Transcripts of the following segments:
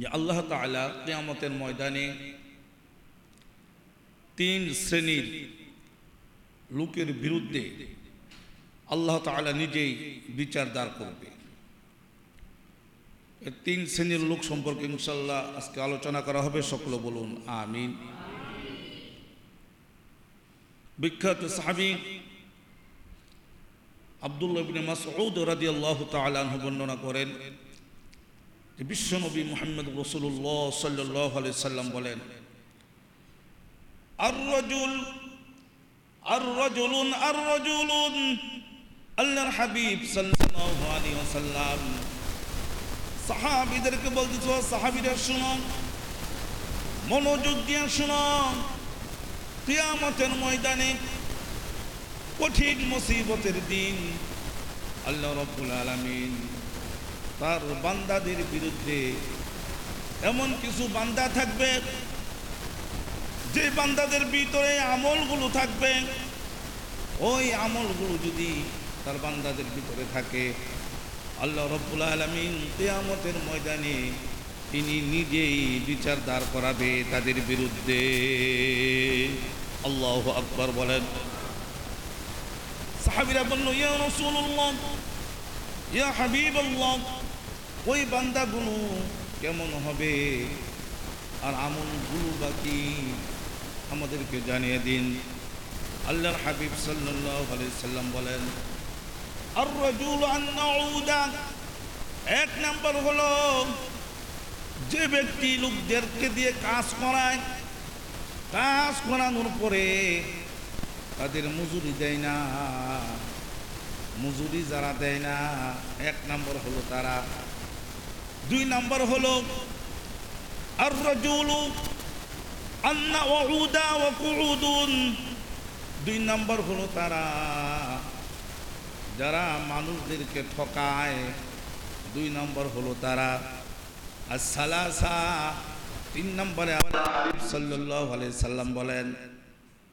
যে আল্লাহ তালা কেয়ামতের ময়দানে তিন শ্রেণীর লোকের বিরুদ্ধে আল্লাহ তালা নিজেই বিচার দাঁড় করবে তিন শ্রেণীর লোক সম্পর্কে ইনশাল্লাহ আজকে আলোচনা করা হবে সকল বলুন আমিন বিখ্যাত সাহাবি আবদুল্লাহ মাসউদ রাজি আল্লাহ তালাহ বর্ণনা করেন যে বিশ্বনবী মোহাম্মদ রসুল্লাহ সাল্লাহ আলি সাল্লাম বলেন আর রজুল আর রজুলুন আল্লাহর হাবিব সাল্লাল্লাহু আলাইহি ওয়াসাল্লাম সাহাবীদেরকে বলতেছো সাহাবীরা শুনো মনোযোগ দিয়ে শুনো কিয়ামতের ময়দানে কঠিন মুসিবতের দিন আল্লাহ রাব্বুল আলামিন তার বান্দাদের বিরুদ্ধে এমন কিছু বান্দা থাকবে যে বান্দাদের ভিতরে আমলগুলো থাকবে ওই আমলগুলো যদি তার বান্দাদের ভিতরে থাকে আল্লাহ রব্বুল আলমিন তেয়ামতের ময়দানে তিনি নিজেই বিচার দাঁড় করাবে তাদের বিরুদ্ধে আল্লাহ আকবর বলেন সাহাবিরা বলল ইয়া রসুল্লাহ ইয়া হাবিব আল্লাহ ওই বান্দাগুলো কেমন হবে আর আমলগুলো বাকি আমাদেরকে জানিয়ে দিন আল্লাহর হাবিব সাল্লাম বলেন আর এক নাম্বার হলো যে ব্যক্তি লোকদেরকে দিয়ে কাজ করায় কাজ করানোর পরে তাদের মজুরি দেয় না মজুরি যারা দেয় না এক নম্বর হলো তারা দুই নম্বর হল আর দুই নম্বর হলো তারা যারা মানুষদেরকে ঠকায় দুই নম্বর হলো তারা আর সালাসা তিন নম্বরে আলিম সাল্লাম বলেন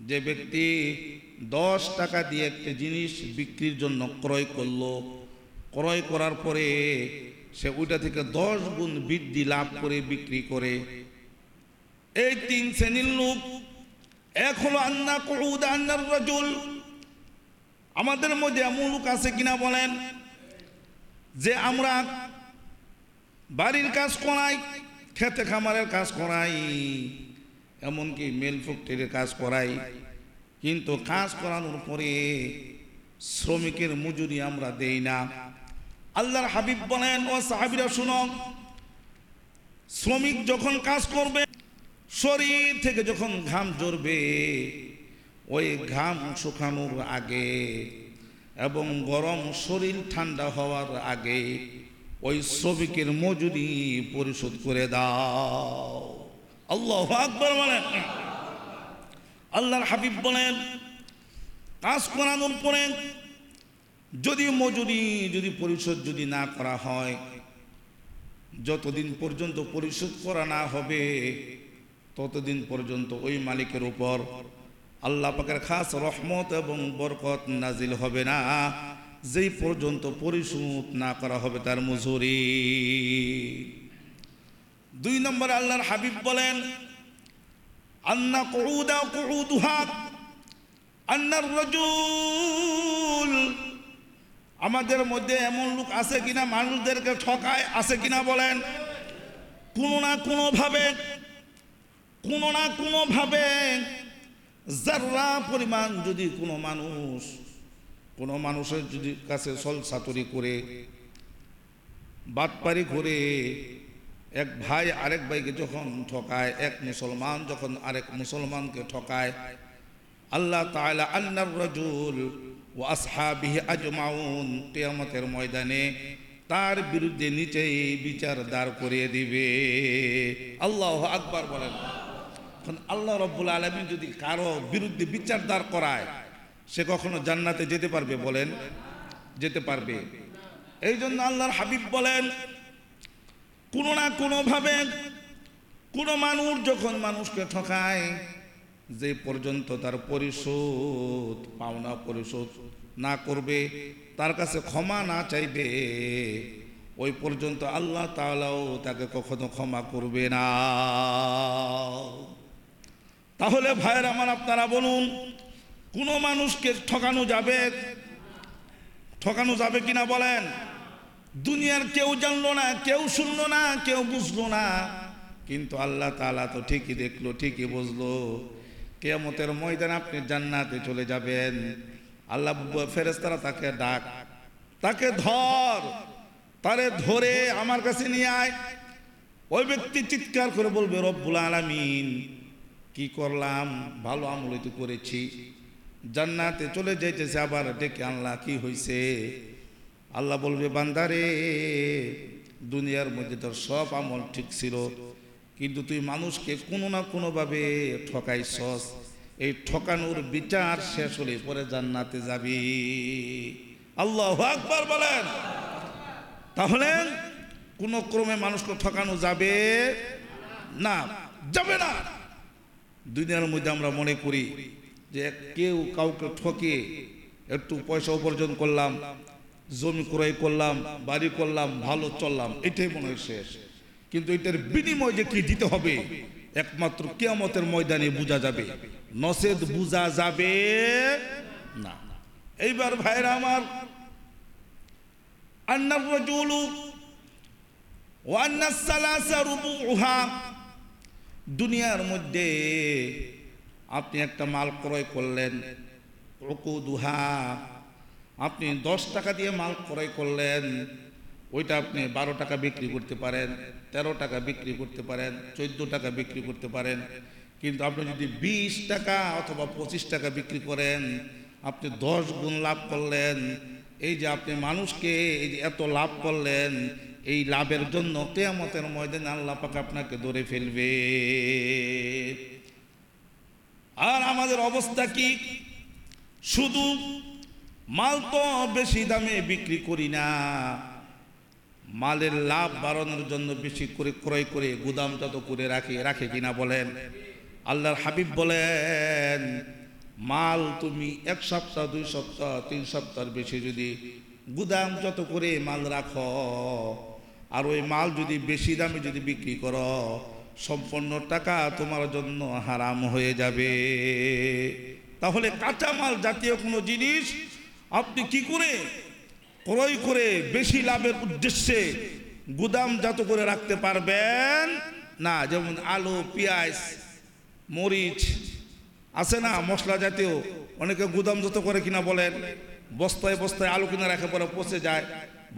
যে ব্যক্তি দশ টাকা দিয়ে একটি জিনিস বিক্রির জন্য ক্রয় করলো ক্রয় করার পরে সে ওইটা থেকে দশ গুণ বৃদ্ধি লাভ করে বিক্রি করে এই তিন শ্রেণীর লোক এক হলো আন্না কৌদ আন্নার রজুল আমাদের মধ্যে এমন লোক আছে কিনা বলেন যে আমরা বাড়ির কাজ করাই খেতে খামারের কাজ করাই এমনকি মেল ফ্যাক্টরির কাজ করাই কিন্তু কাজ করানোর পরে শ্রমিকের মজুরি আমরা দেই না আল্লাহর হাবিব বলেন ও সাহাবিরা শুনো শ্রমিক যখন কাজ করবে শরীর থেকে যখন ঘাম ঝরবে ওই ঘাম শুকানোর আগে এবং গরম শরীর ঠান্ডা হওয়ার আগে ওই শ্রমিকের মজুরি পরিশোধ করে দাও আল্লাহ আকবর বলেন আল্লাহর হাবিব বলেন কাজ করানোর পরে যদি মজুরি যদি পরিশোধ যদি না করা হয় যতদিন পর্যন্ত পরিশোধ করা না হবে ততদিন পর্যন্ত ওই মালিকের উপর আল্লাহ পাকের খাস রহমত এবং বরকত নাজিল হবে না যেই পর্যন্ত পরিশোধ না করা হবে তার মজুরি দুই নম্বর আল্লাহর হাবিব বলেন আন্না কৌদা কৌদুহাত আন্নার রজুল আমাদের মধ্যে এমন লোক আছে কিনা মানুষদেরকে ঠকায় আছে কিনা বলেন কোনো না কোনোভাবে কোনো না কোনোভাবে যারা পরিমাণ যদি কোনো মানুষ কোনো মানুষের যদি কাছে সল সাতুরি করে বাতপারি করে এক ভাই আরেক ভাইকে যখন ঠকায় এক মুসলমান যখন আরেক মুসলমানকে ঠকায় আল্লাহ তাহলে আল্লাহ রাজুল ও আসহাবিহি আজমাউন কেয়ামতের ময়দানে তার বিরুদ্ধে নিচেই বিচার দাঁড় করিয়ে দিবে আল্লাহ আকবার বলেন এখন আল্লাহ রব্বুল আলমী যদি কারো বিরুদ্ধে বিচার দাঁড় করায় সে কখনো জান্নাতে যেতে পারবে বলেন যেতে পারবে এই জন্য আল্লাহর হাবিব বলেন কোনো না কোনোভাবে কোনো মানুষ যখন মানুষকে ঠকায় যে পর্যন্ত তার পরিশোধ পাওনা পরিশোধ না করবে তার কাছে ক্ষমা না চাইবে ওই পর্যন্ত আল্লাহ তালাও তাকে কখনো ক্ষমা করবে না তাহলে ভাইয়ের আমার আপনারা বলুন কোনো মানুষকে ঠকানো যাবে ঠকানো যাবে কিনা বলেন দুনিয়ার কেউ জানলো না কেউ শুনলো না কেউ বুঝলো না কিন্তু আল্লাহ তালা তো ঠিকই দেখলো ঠিকই বুঝলো কেয়ামতের ময়দান আপনি জান্নাতে চলে যাবেন আল্লাহ ফেরেস্তারা তাকে ডাক তাকে ধর তারে ধরে আমার কাছে নিয়ে আয় ওই ব্যক্তি চিৎকার করে বলবে রব্বুল আলামিন কি করলাম ভালো আমলই তো করেছি জান্নাতে চলে যাইতেছে আবার ডেকে আল্লাহ কি হয়েছে আল্লাহ বলবে বান্দারে দুনিয়ার মধ্যে তোর সব আমল ঠিক ছিল কিন্তু তুই মানুষকে কোনো না কোনোভাবে ঠকাইছস এই ঠকানোর বিচার শেষ হলে পরে জান্নাতে যাবি আল্লাহ আকবর বলেন তাহলে কোনো ক্রমে মানুষকে ঠকানো যাবে না যাবে না দুনিয়ার মধ্যে আমরা মনে করি যে কেউ কাউকে ঠকে একটু পয়সা উপার্জন করলাম জমি ক্রয় করলাম বাড়ি করলাম ভালো চললাম এটাই মনে হয় শেষ কিন্তু এটার বিনিময় যে কি দিতে হবে একমাত্র কেয়ামতের ময়দানে বোঝা যাবে নসেদ বোঝা যাবে না এইবার ভাইরা আমার আন্নার দুনিয়ার মধ্যে আপনি একটা মাল ক্রয় করলেন আপনি দশ টাকা দিয়ে মাল ক্রয় করলেন ওইটা আপনি বারো টাকা বিক্রি করতে পারেন তেরো টাকা বিক্রি করতে পারেন চোদ্দ টাকা বিক্রি করতে পারেন কিন্তু আপনি যদি বিশ টাকা অথবা পঁচিশ টাকা বিক্রি করেন আপনি দশ গুণ লাভ করলেন এই যে আপনি মানুষকে এই যে এত লাভ করলেন এই লাভের জন্য কেয়ামতের ময়দানে আল্লাহ পাকে আপনাকে ধরে ফেলবে আর আমাদের অবস্থা কি শুধু মাল তো বেশি দামে বিক্রি করি না মালের লাভ বাড়ানোর জন্য বেশি করে ক্রয় করে গুদাম যত করে রাখে রাখে কিনা বলেন আল্লাহর হাবিব বলেন মাল তুমি এক সপ্তাহ দুই সপ্তাহ তিন সপ্তাহর বেশি যদি গুদাম যত করে মাল রাখো আর ওই মাল যদি বেশি দামে যদি বিক্রি করো সম্পূর্ণ টাকা তোমার জন্য হারাম হয়ে যাবে তাহলে কাঁচা মাল জাতীয় কোনো জিনিস আপনি কি করে ক্রয় করে বেশি লাভের উদ্দেশ্যে গুদাম গুদামজাত করে রাখতে পারবেন না যেমন আলু পেঁয়াজ মরিচ আছে না মশলা জাতীয় অনেকে গুদাম যত করে কিনা বলেন বস্তায় বস্তায় আলু কিনে রাখে পরে পচে যায়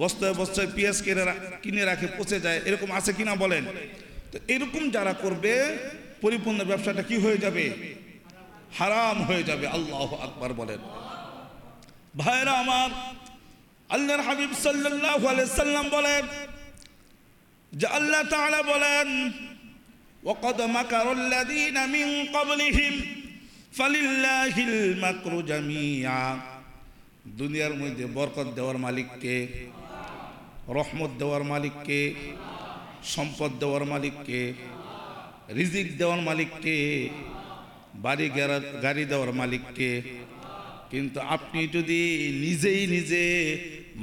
বস্তায় বস্তায় পেঁয়াজ কিনে কিনে রাখে পচে যায় এরকম আছে কিনা বলেন তো এরকম যারা করবে পরিপূর্ণ ব্যবসাটা কি হয়ে যাবে হারাম হয়ে যাবে আল্লাহ আকবার বলেন ভাইরা আমার আল্লাহর হাবিব সাল্লাহ সাল্লাম বলেন যে আল্লাহ তাআলা বলেন وقد مكر الذين من قبلهم فلله المكر جميعا দুনিয়ার মধ্যে বরকত দেওয়ার মালিককে রহমত দেওয়ার মালিককে সম্পদ দেওয়ার মালিককে রিজিক দেওয়ার মালিককে বাড়ি গাড়ি দেওয়ার মালিককে কিন্তু আপনি যদি নিজেই নিজে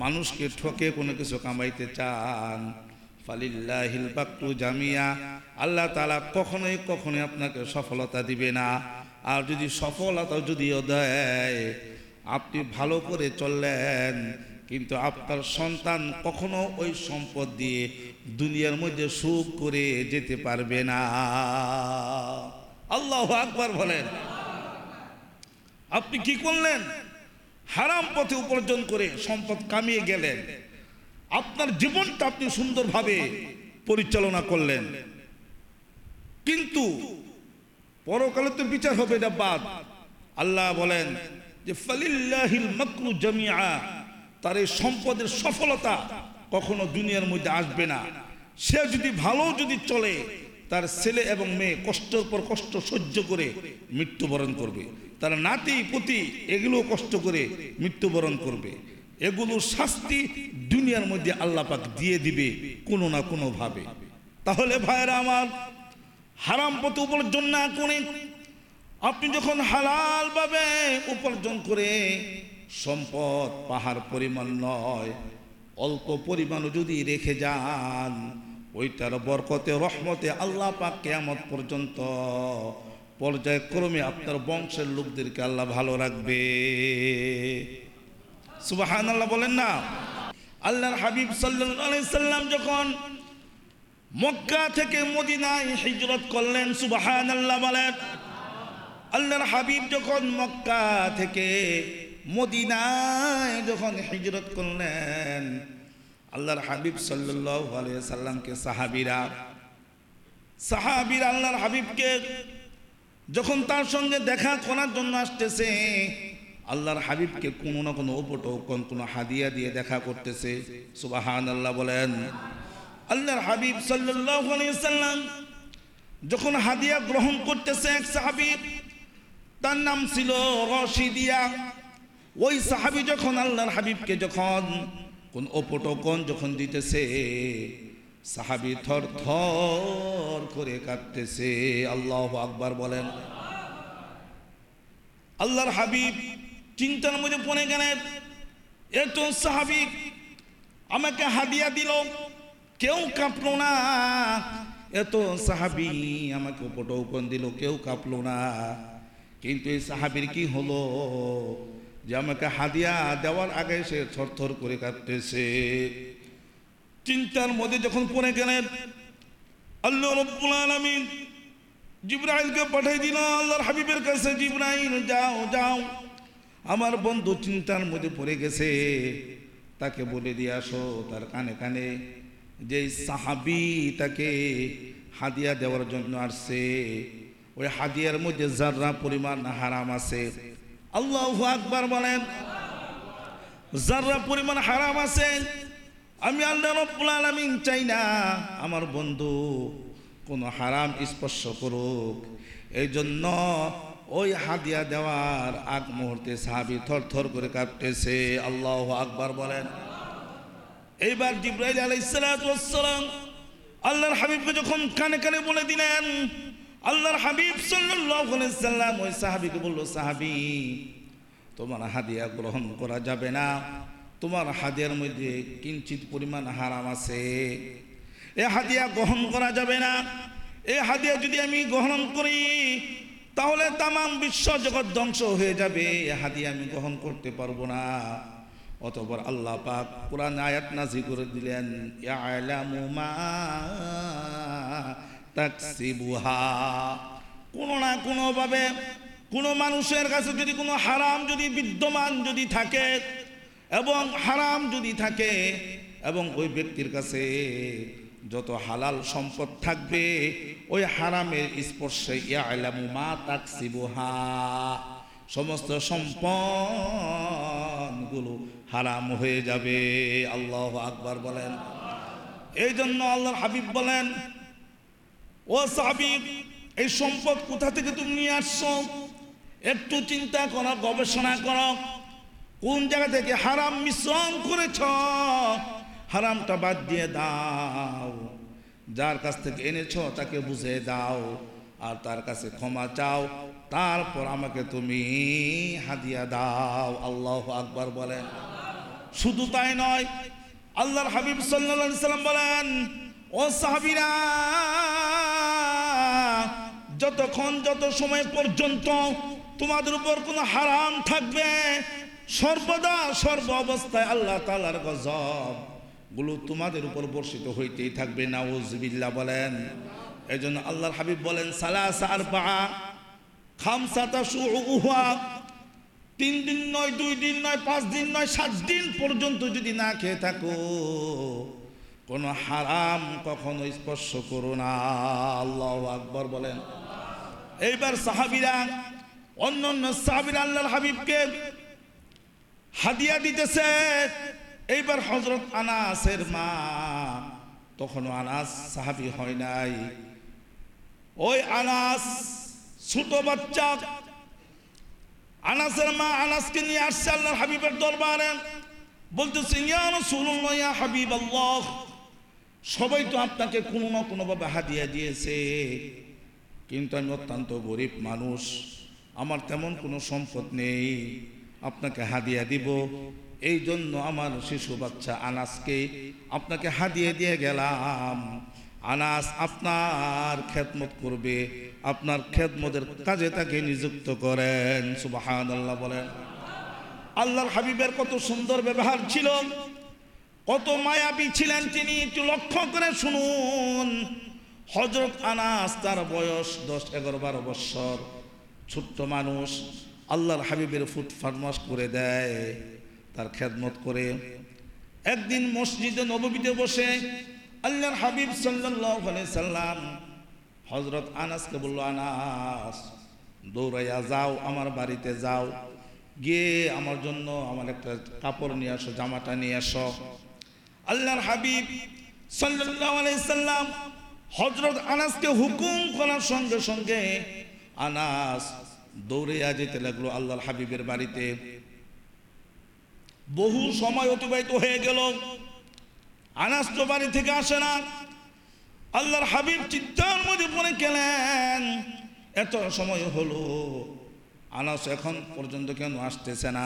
মানুষকে ঠকে কোনো কিছু কামাইতে চান ফালিল্লাহিল বাক্টু জামিয়া আল্লাহ তালা কখনোই কখনোই আপনাকে সফলতা দিবে না আর যদি সফলতা যদিও দেয় আপনি ভালো করে চললেন কিন্তু আপনার সন্তান কখনো ওই সম্পদ দিয়ে দুনিয়ার মধ্যে সুখ করে যেতে পারবে না আল্লাহ আকবার বলেন আপনি কি করলেন হারাম পথে উপার্জন করে সম্পদ কামিয়ে গেলেন আপনার জীবনটা আপনি সুন্দরভাবে পরিচালনা করলেন কিন্তু পরকালে তো বিচার হবে এটা বাদ আল্লাহ বলেন যে ফালিল্লাহিল মকরু জমিয়া তার এই সম্পদের সফলতা কখনো দুনিয়ার মধ্যে আসবে না সে যদি ভালো যদি চলে তার ছেলে এবং মেয়ে কষ্টের পর কষ্ট সহ্য করে মৃত্যুবরণ করবে তারা নাতি পুতি এগুলো কষ্ট করে মৃত্যুবরণ করবে এগুলোর শাস্তি দুনিয়ার মধ্যে আল্লাপাক দিয়ে দিবে কোনো না কোনোভাবে তাহলে ভাইরা আমার হারাম পথে উপার্জন না করে আপনি যখন হালালভাবে উপার্জন করে সম্পদ পাহাড় পরিমাণ নয় অল্প পরিমাণও যদি রেখে যান ওইটার বরকতে রহমতে আল্লাহ পাক কেয়ামত পর্যন্ত পর্যায়ক্রমে আপনার বংশের লোকদেরকে আল্লাহ ভালো রাখবে সুবাহান আল্লাহ বলেন না আল্লাহর হাবিব সাল্লাম যখন মক্কা থেকে মদিনায় হিজরত করলেন সুবাহান আল্লাহ বলেন আল্লাহর হাবিব যখন মক্কা থেকে মদিনায় যখন হিজরত করলেন আল্লাহর হাবিব সাল্লাহ আলিয়া সাল্লামকে সাহাবিরা সাহাবির আল্লাহর হাবিবকে যখন তার সঙ্গে দেখা করার জন্য আসতেছে আল্লাহর হাবিবকে কোনো না কোনো কোন কোনো হাদিয়া দিয়ে দেখা করতেছে সুবাহান আল্লাহ বলেন আল্লাহর হাবিব সাল্লাম যখন হাদিয়া গ্রহণ করতেছে এক সাহাবিব তার নাম ছিল রশিদিয়া ওই সাহাবি যখন আল্লাহর হাবিবকে যখন কোন কোন যখন দিতেছে সাহাবি থর থর করে কাঁদতেছে আল্লাহ আকবার বলেন আল্লাহর হাবিব চিন্তার মধ্যে পনে গেলেন এত সাহাবি আমাকে হাদিয়া দিল কেউ কাঁপলো না এত সাহাবি আমাকে উপটৌকন দিল কেউ কাঁপলো না কিন্তু এই সাহাবির কি হলো যে আমাকে হাদিয়া দেওয়ার আগে সে থর থর করে কাঁদতেছে চিন্তার মধ্যে যখন পড়ে গেলেন আল্লাহ রব্বুল আলমিন জিব্রাইলকে পাঠিয়ে দিল আল্লাহর হাবিবের কাছে জিব্রাইল যাও যাও আমার বন্ধু চিন্তার মধ্যে পড়ে গেছে তাকে বলে দিয়ে আসো তার কানে কানে যে সাহাবি তাকে হাদিয়া দেওয়ার জন্য আসছে ওই হাদিয়ার মধ্যে জাররা পরিমাণ হারাম আছে আল্লাহ আকবার বলেন জাররা পরিমাণ হারাম আছে আমি আল্লাহ রব্বুল আলমিন চাই না আমার বন্ধু কোনো হারাম স্পর্শ করুক এই জন্য ওই হাদিয়া দেওয়ার আগ মুহূর্তে সাহাবি থর থর করে কাঁপতেছে আল্লাহ আকবার বলেন এইবার জিব্রাইল সালাম আল্লাহর হাবিবকে যখন কানে কানে বলে দিলেন আল্লাহর হাবিব সাল্লাম ওই সাহাবিকে বলল সাহাবি তোমার হাদিয়া গ্রহণ করা যাবে না তোমার হাদিয়ার মধ্যে কিঞ্চিত পরিমাণ হারাম আছে এ হাদিয়া গ্রহণ করা যাবে না এ হাদিয়া যদি আমি গ্রহণ করি তাহলে তামাম বিশ্ব জগৎ ধ্বংস হয়ে যাবে এ হাদিয়া আমি গ্রহণ করতে পারবো না অতপর আল্লাহ পাক কোরআন আয়াত নাজি করে দিলেন কোনো না কোনোভাবে কোনো মানুষের কাছে যদি কোনো হারাম যদি বিদ্যমান যদি থাকে এবং হারাম যদি থাকে এবং ওই ব্যক্তির কাছে যত হালাল সম্পদ থাকবে ওই হারামের স্পর্শে ইয়ালামু মা তাকসিবুহা সমস্ত সম্পদগুলো হারাম হয়ে যাবে আল্লাহ আকবার বলেন এই জন্য আল্লাহর হাবিব বলেন ও সাবিব এই সম্পদ কোথা থেকে তুমি নিয়ে আসছো একটু চিন্তা করো গবেষণা করো কোন জায়গা থেকে হারাম মিশ্রণ করেছ হারামটা বাদ দিয়ে দাও যার কাছ থেকে এনেছ তাকে বুঝে দাও আর তার কাছে ক্ষমা চাও তারপর আমাকে তুমি হাদিয়া দাও আল্লাহ আকবর বলেন শুধু তাই নয় আল্লাহর হাবিব সাল্লা সাল্লাম বলেন ও সাহাবিরা যতক্ষণ যত সময় পর্যন্ত তোমাদের উপর কোনো হারাম থাকবে সর্বদা সর্ব অবস্থায় আল্লাহ তালার গজব গুলো তোমাদের উপর বর্ষিত হইতেই থাকবে না ওজবিল্লা বলেন এই জন্য আল্লাহর হাবিব বলেন সালাস আর পা খামসাতা তিন দিন নয় দুই দিন নয় পাঁচ দিন নয় সাত দিন পর্যন্ত যদি না খেয়ে থাকো কোনো হারাম কখনো স্পর্শ করো না আল্লাহ আকবর বলেন এইবার সাহাবিরা অন্য অন্য সাহাবিরা আল্লাহর হাবিবকে হাদিয়া দিতেছে এইবার হজরত আনাসের মা তখনও আনাস সাহাবি হয় নাই ওই আনাস ছোট বাচ্চা আনাসের মা আনাসকে নিয়ে আসছে আল্লাহর হাবিবের দরবারে বলতেছে ইয়া হাবিব আল্লাহ সবাই তো আপনাকে কোনো না কোনোভাবে হাদিয়া দিয়েছে কিন্তু আমি অত্যন্ত গরিব মানুষ আমার তেমন কোনো সম্পদ নেই আপনাকে হাদিয়া দিব এই জন্য আমার শিশু বাচ্চা আনাসকে আপনাকে হাদিয়ে দিয়ে গেলাম আনাস আপনার খেদমত করবে আপনার খেদমতের কাজে তাকে নিযুক্ত করেন সুবাহান আল্লাহ বলেন আল্লাহর হাবিবের কত সুন্দর ব্যবহার ছিল কত মায়াবী ছিলেন তিনি একটু লক্ষ্য করে শুনুন হজরত আনাস তার বয়স দশ এগারো বারো বৎসর ছোট্ট মানুষ আল্লাহর হাবিবের ফুট ফার্মাস করে দেয় তার খেদমত করে একদিন মসজিদে নবমীতে বসে আল্লাহর হাবিব সাল্লাম হজরত আনাসকে বলল আনাস দৌড়াইয়া যাও আমার বাড়িতে যাও গিয়ে আমার জন্য আমার একটা কাপড় নিয়ে আসো জামাটা নিয়ে আসো আল্লাহর হাবিব সাল্লাম হজরত আনাসকে হুকুম করার সঙ্গে সঙ্গে আনাস দৌড়ে যেতে লাগলো আল্লাহর হাবিবের বাড়িতে বহু সময় অতিবাহিত হয়ে গেল আনাস তো বাড়ি থেকে আসে না আল্লাহর হাবিব চিন্তার মধ্যে পড়ে গেলেন এত সময় হলো আনাস এখন পর্যন্ত কেন আসতেছে না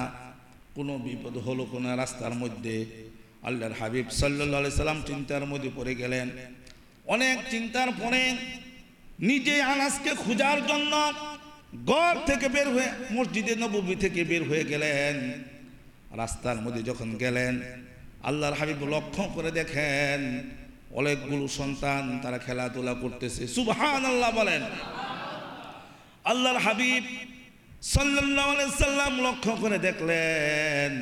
কোনো বিপদ হলো কোনো রাস্তার মধ্যে আল্লাহর হাবিব সাল্লি সাল্লাম চিন্তার মধ্যে পড়ে গেলেন অনেক চিন্তার পরে নিজে আনাসকে খোঁজার জন্য গর থেকে বের হয়ে মসজিদে নবী থেকে বের হয়ে গেলেন রাস্তার মধ্যে যখন গেলেন আল্লাহর হাবিব লক্ষ্য করে দেখেন অনেকগুলো সন্তান তারা খেলাধুলা করতেছে সুবহান আল্লাহ বলেন আল্লাহর হাবিব সাল্লাম লক্ষ্য করে দেখলেন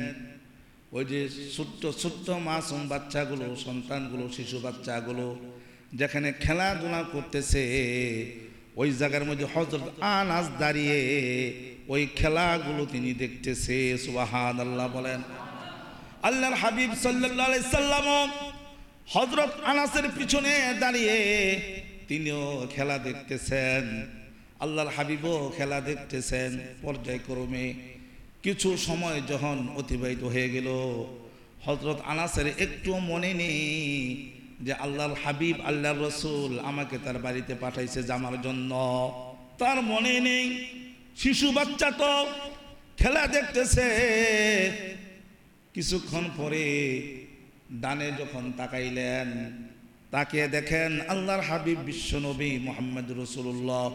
ওই যে ছোট্ট ছোট্ট মাসুম বাচ্চাগুলো সন্তানগুলো শিশু বাচ্চাগুলো যেখানে খেলাধুলা করতেছে ওই জায়গার মধ্যে হজরত আনাস দাঁড়িয়ে ওই খেলাগুলো তিনি দেখতেছে সুবাহান আল্লাহ বলেন আল্লাহর হাবিব সাল্লাহ সাল্লাম হজরত আনাসের পিছনে দাঁড়িয়ে তিনিও খেলা দেখতেছেন আল্লাহর হাবিবও খেলা দেখতেছেন পর্যায়ক্রমে কিছু সময় যখন অতিবাহিত হয়ে গেল হজরত আনাসের একটু মনে নেই যে আল্লাহর হাবিব আল্লাহর রসুল আমাকে তার বাড়িতে পাঠাইছে জামার জন্য তার মনে নেই শিশু বাচ্চা তো খেলা দেখতেছে কিছুক্ষণ পরে ডানে যখন তাকাইলেন তাকে দেখেন আল্লাহর হাবিব বিশ্বনবী মোহাম্মদ রসুল্লাহ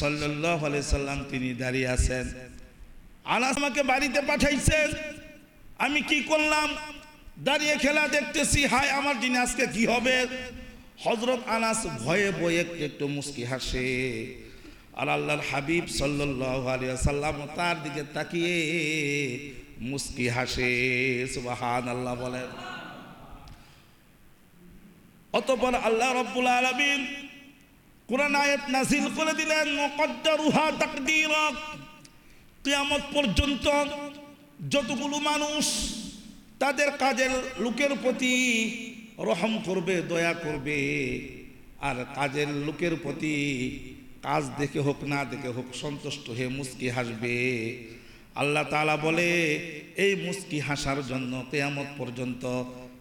সাল্লাহ আলি সাল্লাম তিনি দাঁড়িয়ে আছেন আলাস আমাকে বাড়িতে পাঠাইছেন আমি কি করলাম দাঁড়িয়ে খেলা দেখতেছি হায় আমার দিনে আজকে কি হবে হজরত আনাস ভয়ে বয়ে একটু মুস্কি হাসে আর আল্লাহর হাবিব সাল্লাম তার দিকে তাকিয়ে মুস্কি হাসে সুবাহান আল্লাহ বলেন অতপর আল্লাহ রব্বুল আলমিন কোরআন আয়াত নাসিল করে দিলেন মুকদ্দারুহা তাকদীরক কিয়ামত পর্যন্ত যতগুলো মানুষ তাদের কাজের লোকের প্রতি রহম করবে দয়া করবে আর কাজের লোকের প্রতি কাজ দেখে হোক না দেখে হোক সন্তুষ্ট হয়ে মুস্কি হাসবে আল্লাহ তালা বলে এই মুস্কি হাসার জন্য কেয়ামত পর্যন্ত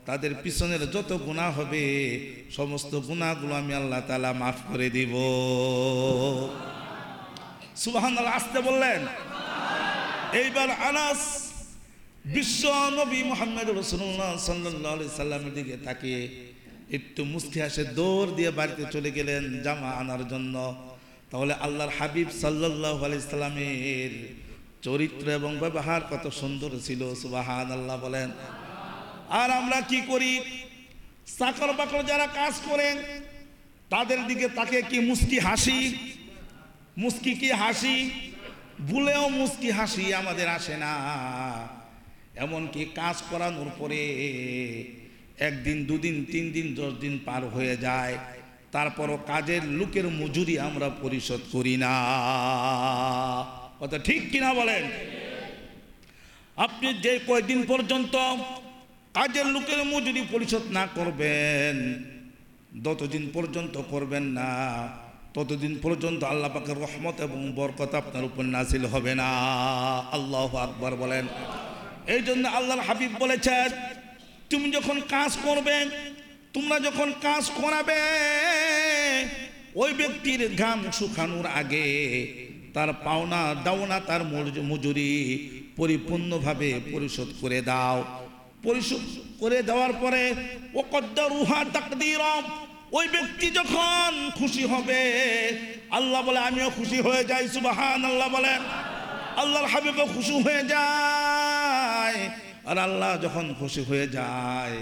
তাদের পিছনের যত গুণা হবে সমস্ত গুণাগুলো আমি আল্লাহ তালা মাফ করে দিব সুবাহ আসতে বললেন এইবার আনাস বিশ্ব নবী মোহাম্মদ রসুল্লাহ সাল্লি সাল্লামের দিকে তাকে একটু মুস্কি হাসে দৌড় দিয়ে বাড়িতে চলে গেলেন জামা আনার জন্য তাহলে আল্লাহর হাবিব সাল্লাহ আলাইসাল্লামের চরিত্র এবং ব্যবহার কত সুন্দর ছিল সুবাহান আল্লাহ বলেন আর আমরা কি করি চাকর বাকর যারা কাজ করেন তাদের দিকে তাকে কি মুস্কি হাসি মুস্কি কি হাসি ভুলেও মুস্তি হাসি আমাদের আসে না এমনকি কাজ করানোর পরে একদিন দুদিন তিন দিন দশ দিন পার হয়ে যায় তারপরও কাজের লোকের মজুরি আমরা পরিশোধ করি না কথা ঠিক কিনা বলেন আপনি যে কয়দিন পর্যন্ত কাজের লোকের মজুরি পরিশোধ না করবেন যতদিন পর্যন্ত করবেন না ততদিন পর্যন্ত আল্লাহ পাকের রহমত এবং বরকত আপনার উপর নাসিল হবে না আল্লাহ আকবার বলেন এই জন্য আল্লাহর হাবিব বলেছেন তুমি যখন কাজ করবে তোমরা যখন কাজ করাবে ওই ব্যক্তির ঘাম শুকানোর আগে তার পাওনা দাওনা তার মজুরি পরিপূর্ণভাবে পরিশোধ করে দাও পরিশোধ করে দেওয়ার পরে ও কদ্দার ওই ব্যক্তি যখন খুশি হবে আল্লাহ বলে আমিও খুশি হয়ে যাই সুবাহান আল্লাহ বলে আল্লাহর হাবিবও খুশি হয়ে যায় আর আল্লাহ যখন খুশি হয়ে যায়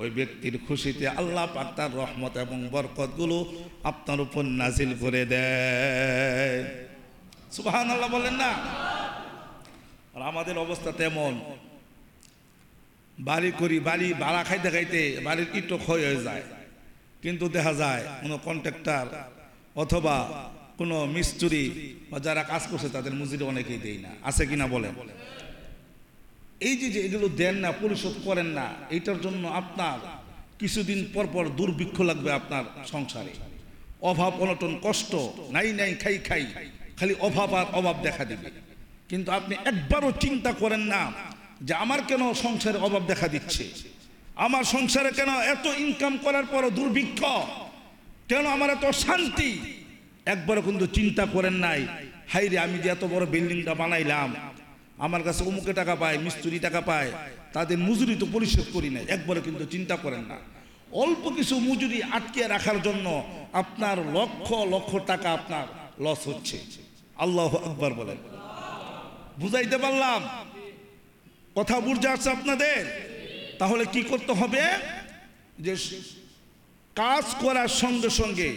ওই ব্যক্তির খুশিতে আল্লাহ পাক তার রহমত এবং বরকতগুলো আপনার উপর নাজিল করে দেয় সুবাহান আল্লাহ বলেন না আর আমাদের অবস্থা তেমন বাড়ি করি বাড়ি ভাড়া খাইতে খাইতে বাড়ির ইটো ক্ষয় হয়ে যায় কিন্তু দেখা যায় কোনো কন্ট্রাক্টর অথবা কোনো মিস্ত্রি বা যারা কাজ করছে তাদের মজুরি অনেকেই দেয় না আছে কিনা বলেন এই যে যে এগুলো দেন না পরিশোধ করেন না এটার জন্য আপনার কিছুদিন পরপর দুর্ভিক্ষ লাগবে আপনার সংসারে অভাব অনটন কষ্ট নাই নাই খাই খাই খালি অভাব আর অভাব দেখা দেবে কিন্তু আপনি একবারও চিন্তা করেন না যে আমার কেন সংসারে অভাব দেখা দিচ্ছে আমার সংসারে কেন এত ইনকাম করার পরও দুর্ভিক্ষ কেন আমার এত শান্তি একবারও কিন্তু চিন্তা করেন নাই হাইরে আমি যে এত বড় বিল্ডিংটা বানাইলাম আমার কাছে অমুকে টাকা পায় মিস্ত্রি টাকা পায় তাদের মজুরি তো পরিশোধ করি না একবারে কিন্তু চিন্তা করেন না অল্প কিছু মজুরি আটকে রাখার জন্য আপনার লক্ষ লক্ষ টাকা আপনার লস হচ্ছে আল্লাহ আকবর বলেন বুঝাইতে পারলাম কথা বুঝে আসছে আপনাদের তাহলে কি করতে হবে যে কাজ করার সঙ্গে সঙ্গে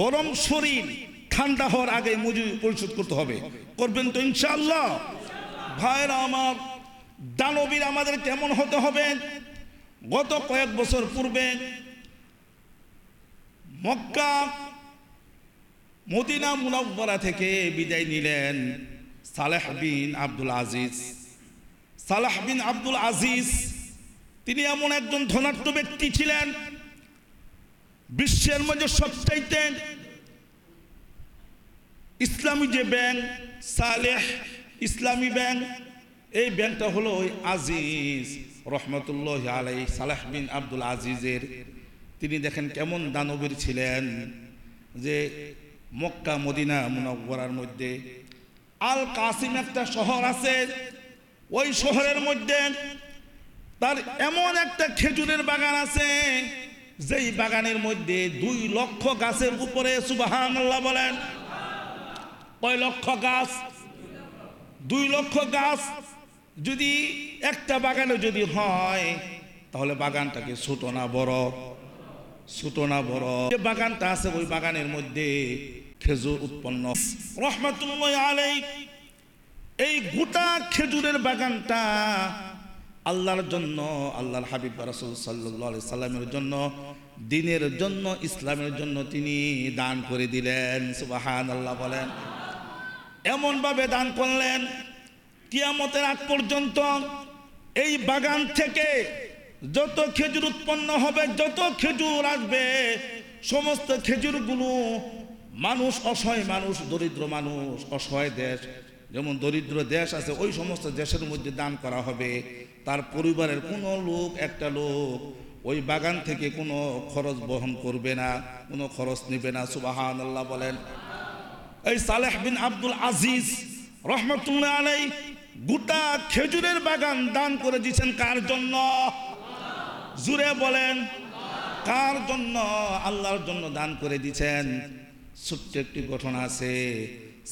গরম শরীর ঠান্ডা হওয়ার আগে মজুরি পরিশোধ করতে হবে করবেন তো ইনশাআল্লাহ ভাইয়েরা আমার দানবীর আমাদের কেমন হতে হবে গত কয়েক বছর পূর্বে মক্কা মদিনা মুনব্বরা থেকে বিদায় নিলেন সালেহ বিন আব্দুল আজিজ সালাহ বিন আব্দুল আজিজ তিনি এমন একজন ধনাট্য ব্যক্তি ছিলেন বিশ্বের মধ্যে সবচাইতে ইসলামী যে ব্যাংক সালেহ ইসলামী ব্যাংক এই ব্যাংকটা হলো ওই আজিজ রহমতুল্লাহ আলাই সালাহ বিন আব্দুল আজিজের তিনি দেখেন কেমন দানবীর ছিলেন যে মক্কা মদিনা মুনাব্বরার মধ্যে আল কাসিম একটা শহর আছে ওই শহরের মধ্যে তার এমন একটা খেজুরের বাগান আছে যেই বাগানের মধ্যে দুই লক্ষ গাছের উপরে সুবাহ বলেন কয় লক্ষ গাছ দুই লক্ষ গাছ যদি একটা বাগানে যদি হয় তাহলে বাগানটাকে ছোট না বড় ছোট না বড় যে বাগানটা আছে ওই বাগানের মধ্যে খেজুর উৎপন্ন রহমাতুল্লাহ আলাই এই গোটা খেজুরের বাগানটা আল্লাহর জন্য আল্লাহর হাবিব রাসুল সাল্লি সাল্লামের জন্য দিনের জন্য ইসলামের জন্য তিনি দান করে দিলেন সুবাহান আল্লাহ বলেন এমনভাবে দান করলেন কিয়ামতের আগ পর্যন্ত এই বাগান থেকে যত খেজুর উৎপন্ন হবে যত খেজুর আসবে সমস্ত খেজুরগুলো মানুষ অসহায় মানুষ দরিদ্র মানুষ অসহায় দেশ যেমন দরিদ্র দেশ আছে ওই সমস্ত দেশের মধ্যে দান করা হবে তার পরিবারের কোনো লোক একটা লোক ওই বাগান থেকে কোনো খরচ বহন করবে না কোনো খরচ নেবে না সুবাহান আল্লাহ বলেন এই সালেহ বিন আব্দুল আজিজ রহমতুল্লাহ আলাই গোটা খেজুরের বাগান দান করে দিয়েছেন কার জন্য জুরে বলেন কার জন্য আল্লাহর জন্য দান করে দিয়েছেন ছোট্ট একটি ঘটনা আছে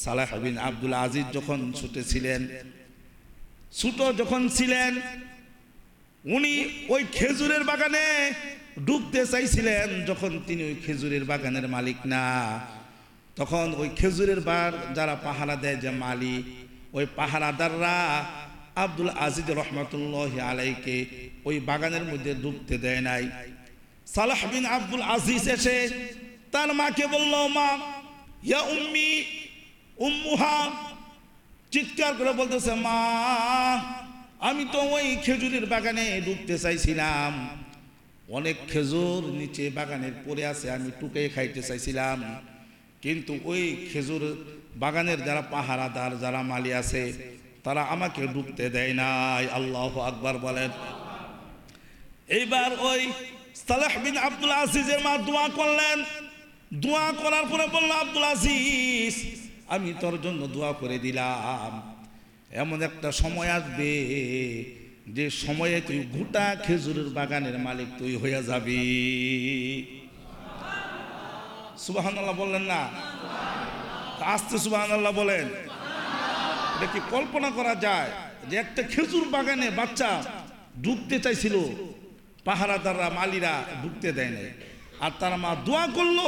সালাহ বিন আব্দুল আজিজ যখন ছুটে ছিলেন ছুটো যখন ছিলেন উনি ওই খেজুরের বাগানে ডুবতে চাইছিলেন যখন তিনি ওই খেজুরের বাগানের মালিক না তখন ওই খেজুরের বার যারা পাহারা দেয় যে মালি ওই পাহারাদাররা আব্দুল আজিজ রহমতুল্লাহ আলাইকে ওই বাগানের মধ্যে ডুবতে দেয় নাই সালাহ বিন আব্দুল আজিজ এসে তার মাকে বলল মা ইয়া উম্মি উম্মুহা চিৎকার করে বলতেছে মা আমি তো ওই খেজুরের বাগানে ডুবতে চাইছিলাম অনেক খেজুর নিচে বাগানের পড়ে আছে আমি টুকে খাইতে চাইছিলাম কিন্তু ওই খেজুর বাগানের যারা পাহারাদার যারা মালি আছে তারা আমাকে ডুবতে দেয় নাই আল্লাহ আকবার বলেন এইবার ওই সালেহ বিন আব্দুল আজিজের মা দোয়া করলেন দোয়া করার পরে বলল আব্দুল আসিস আমি তোর জন্য দোয়া করে দিলাম এমন একটা সময় আসবে যে সময়ে তুই গোটা খেজুরের বাগানের মালিক তুই হয়ে যাবি সুবাহান্লাহ বললেন না আস্তে সুবাহান্লাহ বলেন দেখি কল্পনা করা যায় যে একটা খেজুর বাগানে বাচ্চা ঢুকতে চাইছিল পাহারাদাররা মালিরা ঢুকতে দেয় নাই আর তার মা দোয়া করলো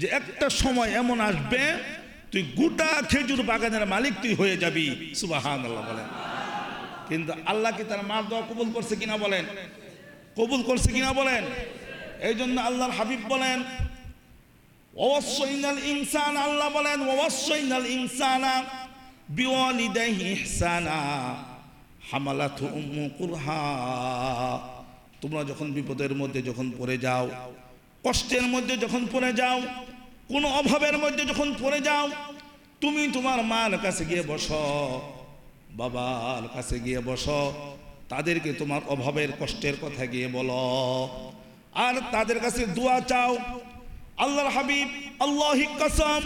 যে একটা সময় এমন আসবে তুই গোটা খেজুর বাগানের মালিক তুই হয়ে যাবি সুবাহান আল্লাহ বলেন কিন্তু আল্লাহ কি তার মার দোয়া কবুল করছে কিনা বলেন কবুল করছে কিনা বলেন এই জন্য আল্লাহর হাবিব বলেন ওয়াসাইনাল ইনসান আল্লাহ বলেন ওয়াসাইনাল ইনসানা বিওয়ালিদাইহি ইহসানা হামালাতু উম্মু কুরহা তোমরা যখন বিপদের মধ্যে যখন পড়ে যাও কষ্টের মধ্যে যখন পড়ে যাও কোন অভাবের মধ্যে যখন পড়ে যাও তুমি তোমার মার কাছে গিয়ে বসো বাবার কাছে গিয়ে বসো তাদেরকে তোমার অভাবের কষ্টের কথা গিয়ে বলো আর তাদের কাছে দোয়া চাও আল্লাহর হাবিব আল্লাহি কসম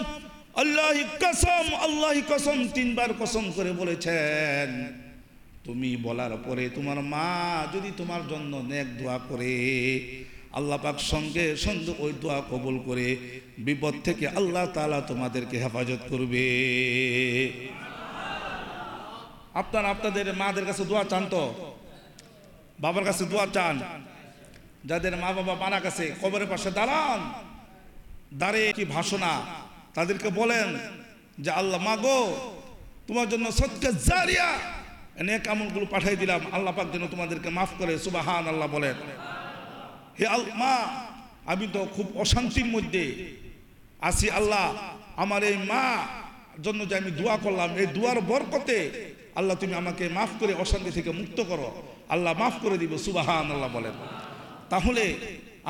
আল্লাহি কসম আল্লাহি কসম তিনবার কসম করে বলেছেন তুমি বলার পরে তোমার মা যদি তোমার জন্য নেক দোয়া করে আল্লাহ পাক সঙ্গে সঙ্গে ওই দোয়া কবুল করে বিপদ থেকে আল্লাহ তালা তোমাদেরকে হেফাজত করবে আপনার আপনাদের মাদের কাছে দোয়া চান তো বাবার কাছে দোয়া চান যাদের মা বাবা মারা কাছে কবরের পাশে দাঁড়ান দারে কি ভাষণা তাদেরকে বলেন যে আল্লাহ মাগো তোমার জন্য সত্য জারিয়া এনে আমলগুলো পাঠাই দিলাম আল্লাহ পাক যেন তোমাদেরকে মাফ করে সুবাহান আল্লাহ বলেন হে আল মা আমি তো খুব অশান্তির মধ্যে আসি আল্লাহ আমার এই মা জন্য যে আমি দোয়া করলাম এই দোয়ার বরকতে আল্লাহ তুমি আমাকে মাফ করে অশান্তি থেকে মুক্ত করো আল্লাহ মাফ করে দিব সুবাহান আল্লাহ বলেন তাহলে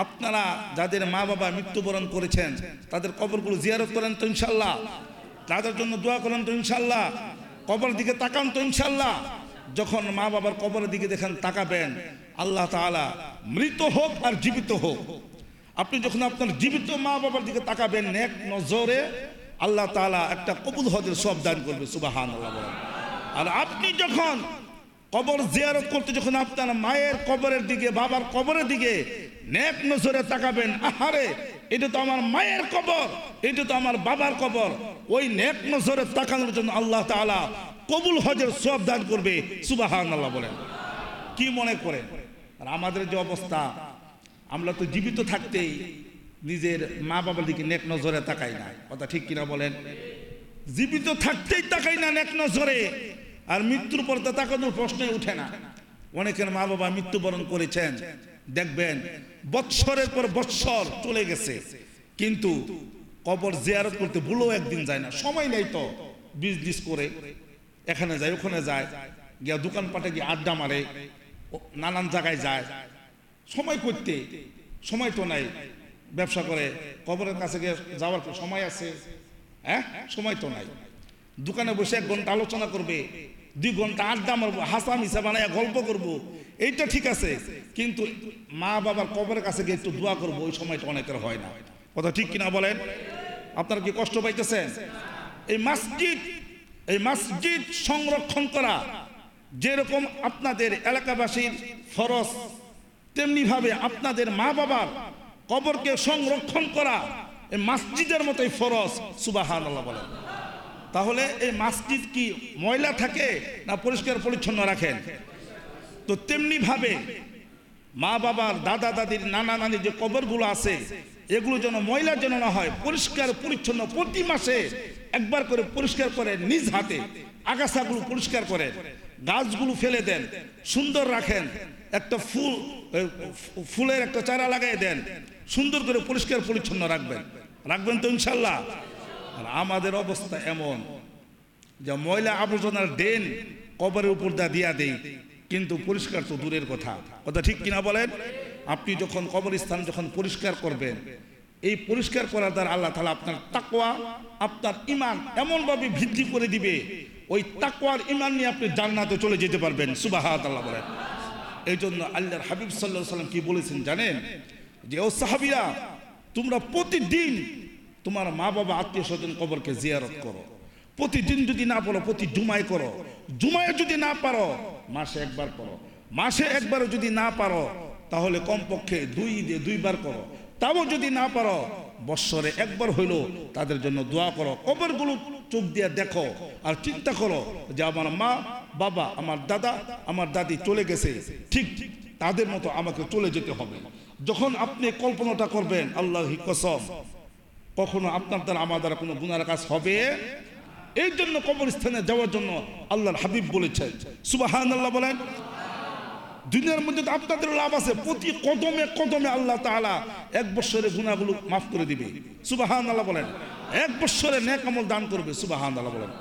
আপনারা যাদের মা বাবা মৃত্যুবরণ করেছেন তাদের কবরগুলো জিয়ারত করেন তো ইনশাল্লাহ তাদের জন্য দোয়া করেন তো ইনশাল্লাহ কবর দিকে তাকান তো ইনশাল্লাহ যখন মা বাবার কবরের দিকে দেখেন তাকাবেন আল্লাহ তালা মৃত হোক আর জীবিত হোক আপনি যখন আপনার জীবিত মা বাবার দিকে তাকাবেন এক নজরে আল্লাহ তালা একটা কবুল হজের সব দান করবে সুবাহান আর আপনি যখন কবর জিয়ারত করতে যখন আপনার মায়ের কবরের দিকে বাবার কবরের দিকে নেক নজরে তাকাবেন আহারে এটা তো আমার মায়ের কবর এটা তো আমার বাবার কবর ওই নেক নজরে তাকানোর জন্য আল্লাহ তালা কবুল হজের সব দান করবে সুবাহান আল্লাহ বলেন কি মনে করে আর আমাদের যে অবস্থা আমরা তো জীবিত থাকতেই নিজের মা বাবার দিকে নেক নজরে তাকাই না কথা ঠিক কিনা বলেন জীবিত থাকতেই তাকাই না নেক নজরে আর মৃত্যুর পর তা কোনো প্রশ্নই উঠে না অনেকের মা বাবা মৃত্যুবরণ করেছেন দেখবেন বৎসরের পর বৎসর চলে গেছে কিন্তু কবর জিয়ারত করতে ভুলেও একদিন যায় না সময় নেই তো বিজনেস করে এখানে যায় ওখানে যায় গিয়া দোকানপাটে গিয়ে আড্ডা মারে নানান জায়গায় যায় সময় করতে সময় তো নাই ব্যবসা করে কবরের কাছে গিয়ে যাওয়ার সময় আছে হ্যাঁ সময় তো নাই দোকানে বসে এক ঘন্টা আলোচনা করবে দুই ঘন্টা আড্ডা মারবো হাসা মিশা বানায় গল্প করব। এইটা ঠিক আছে কিন্তু মা বাবার কবরের কাছে গিয়ে একটু দোয়া করবো ওই সময়টা অনেকের হয় না কথা ঠিক কিনা বলেন আপনারা কি কষ্ট পাইতেছেন এই মাসজিদ এই মাসজিদ সংরক্ষণ করা যেরকম আপনাদের এলাকাবাসীর ফরজ তেমনিভাবে আপনাদের মা বাবার কবরকে সংরক্ষণ করা এই মসজিদের মতোই ফরজ সুবাহান আল্লাহ বলেন তাহলে এই মাসজিদ কি ময়লা থাকে না পরিষ্কার পরিচ্ছন্ন রাখেন তো তেমনিভাবে মা বাবার দাদা দাদির নানা নানির যে কবরগুলো আছে এগুলো যেন ময়লা যেন না হয় পরিষ্কার পরিচ্ছন্ন প্রতি মাসে একবার করে পরিষ্কার করে নিজ হাতে আগাছাগুলো পরিষ্কার করেন গাছগুলো ফেলে দেন সুন্দর রাখেন একটা ফুল ফুলের একটা চারা লাগাই দেন সুন্দর করে পরিষ্কার পরিচ্ছন্ন রাখবেন রাখবেন তো ইনশাল্লাহ আর আমাদের অবস্থা এমন যে ময়লা আবর্জনার ডেন কবরের উপর দা দিয়া দেই কিন্তু পরিষ্কার তো দূরের কথা কথা ঠিক কিনা বলেন আপনি যখন কবরস্থান যখন পরিষ্কার করবেন এই পরিষ্কার করার দ্বারা আল্লাহ তালা আপনার তাকোয়া আপনার ইমান এমনভাবে বৃদ্ধি করে দিবে ওই তাকোয়ার ইমান নিয়ে আপনি জান্নাতে চলে যেতে পারবেন সুবাহাত আল্লাহ বলেন এই জন্য আল্লাহর হাবিব সাল্লাহ সাল্লাম কি বলেছেন জানেন যে ও সাহাবিরা তোমরা প্রতিদিন তোমার মা বাবা আত্মীয় স্বজন কবরকে জিয়ারত করো প্রতিদিন যদি না পড়ো প্রতি জুমাই করো জুমায় যদি না পারো মাসে একবার করো মাসে একবার যদি না পারো তাহলে কমপক্ষে দুই দিয়ে দুইবার করো তাও যদি না পারো বৎসরে একবার হইলো তাদের জন্য দোয়া করো কবরগুলো চোখ দিয়ে দেখো আর চিন্তা করো যে আমার মা বাবা আমার দাদা আমার দাদি চলে গেছে ঠিক তাদের মতো আমাকে চলে যেতে হবে যখন আপনি কল্পনাটা করবেন আল্লাহ কসম কখনো আপনার দ্বারা আমার দ্বারা কোনো গুনার কাজ হবে এই জন্য কবরস্থানে যাওয়ার জন্য আল্লাহর হাবিব বলেছেন সুবাহান আল্লাহ বলেন দুনিয়ার মধ্যে আপনাদের লাভ আছে প্রতি কদমে কদমে আল্লাহ তালা এক বছরের গুণাগুলো মাফ করে দিবে সুবাহান আল্লাহ বলেন এক বছরে ন্যাকামল দান করবে সুবাহান আল্লাহ বলেন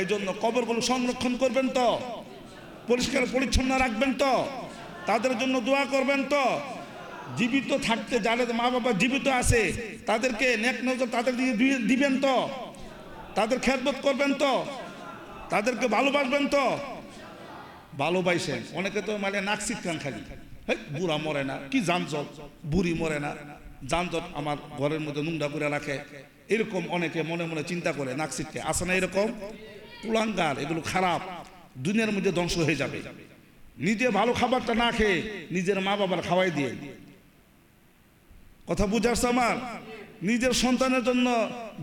এই জন্য কবরগুলো সংরক্ষণ করবেন তো পরিষ্কার পরিচ্ছন্ন রাখবেন তো তাদের জন্য দোয়া করবেন তো জীবিত থাকতে যারা মা বাবা জীবিত আছে তাদেরকে নেক নজর তাদের দিকে দিবেন তো তাদের খেদবোধ করবেন তো তাদেরকে ভালোবাসবেন তো ভালোবাসেন অনেকে তো মানে নাক খান খালি বুড়া মরে না কি যানজট বুড়ি মরে না যানজট আমার ঘরের মধ্যে নুংরা করে রাখে এরকম অনেকে মনে মনে চিন্তা করে নাক আসে না এরকম পুলাঙ্গার এগুলো খারাপ দুনিয়ার মধ্যে ধ্বংস হয়ে যাবে নিজে ভালো খাবারটা না খেয়ে নিজের মা বাবার খাওয়াই দিয়ে কথা বুঝাচ্ছে আমার নিজের সন্তানের জন্য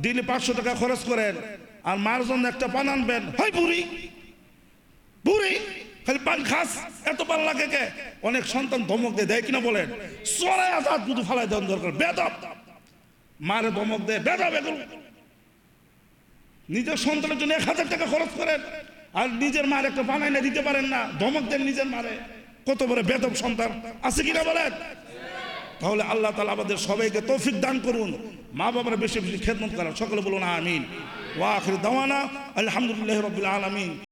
ডেলি পাঁচশো টাকা খরচ করেন আর মার জন্য একটা পান আনবেন হয় বুড়ি বুড়ি খালি পান খাস এত পান লাগে কে অনেক সন্তান ধমক দিয়ে দেয় কিনা বলেন চড়াই আজাদ দুধ ফালাই দেওয়ার দরকার বেদব মারে ধমক দেয় বেদব এগুলো নিজের সন্তানের জন্য এক হাজার টাকা খরচ করেন আর নিজের মার একটা বানাই না দিতে পারেন না ধমক দেন নিজের মারে কত বড় বেদব সন্তান আছে কিনা বলেন তাহলে আল্লাহ তালা আমাদের সবাইকে তৌফিক দান করুন মা বাবার বেশি বেশি খেদমত করার সকলে বলুন আমিন ওয়া আখির দাওয়ানা আলহামদুলিল্লাহ রবিল আলমিন